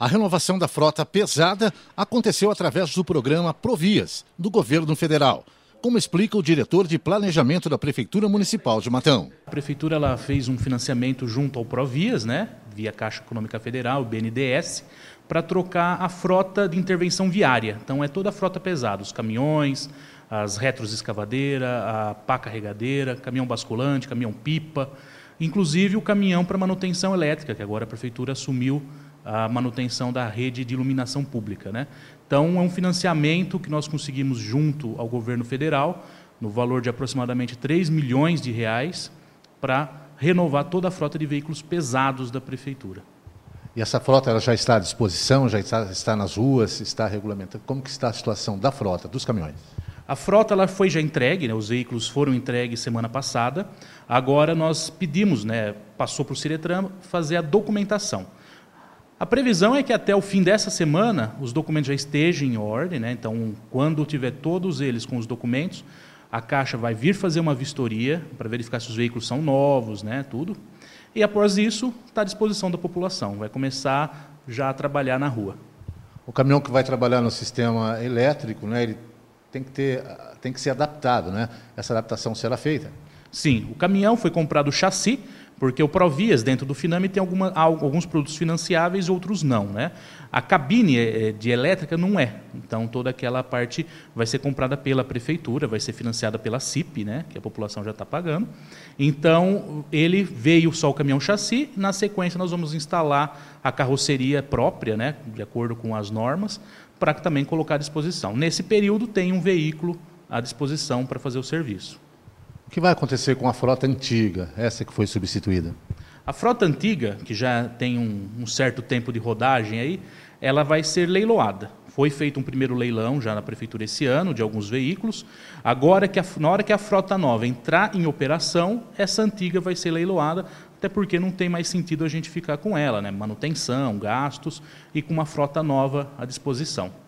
A renovação da frota pesada aconteceu através do programa Provias, do governo federal como explica o diretor de planejamento da Prefeitura Municipal de Matão. A Prefeitura ela fez um financiamento junto ao Provias, né, via Caixa Econômica Federal, BNDES, para trocar a frota de intervenção viária. Então é toda a frota pesada, os caminhões, as escavadeira, a pá carregadeira, caminhão basculante, caminhão pipa, inclusive o caminhão para manutenção elétrica, que agora a Prefeitura assumiu a manutenção da rede de iluminação pública. Né? Então, é um financiamento que nós conseguimos junto ao governo federal, no valor de aproximadamente 3 milhões de reais, para renovar toda a frota de veículos pesados da prefeitura. E essa frota ela já está à disposição, já está, está nas ruas, está regulamentada. Como que está a situação da frota, dos caminhões? A frota ela foi já entregue, né? os veículos foram entregues semana passada. Agora nós pedimos, né? passou para o Ciretran, fazer a documentação. A previsão é que até o fim dessa semana os documentos já estejam em ordem, né? então quando tiver todos eles com os documentos, a Caixa vai vir fazer uma vistoria para verificar se os veículos são novos, né? tudo. E após isso, está à disposição da população, vai começar já a trabalhar na rua. O caminhão que vai trabalhar no sistema elétrico, né, ele tem que, ter, tem que ser adaptado, né? Essa adaptação será feita? Sim, o caminhão foi comprado o chassi, porque o Provias, dentro do Finame, tem alguma, alguns produtos financiáveis, outros não. Né? A cabine eh, de elétrica não é. Então, toda aquela parte vai ser comprada pela prefeitura, vai ser financiada pela CIP, né? que a população já está pagando. Então, ele veio só o caminhão chassi. Na sequência, nós vamos instalar a carroceria própria, né? de acordo com as normas, para também colocar à disposição. Nesse período, tem um veículo à disposição para fazer o serviço. O que vai acontecer com a frota antiga, essa que foi substituída? A frota antiga, que já tem um, um certo tempo de rodagem aí, ela vai ser leiloada. Foi feito um primeiro leilão já na prefeitura esse ano de alguns veículos. Agora que a, na hora que a frota nova entrar em operação, essa antiga vai ser leiloada, até porque não tem mais sentido a gente ficar com ela, né? Manutenção, gastos e com uma frota nova à disposição.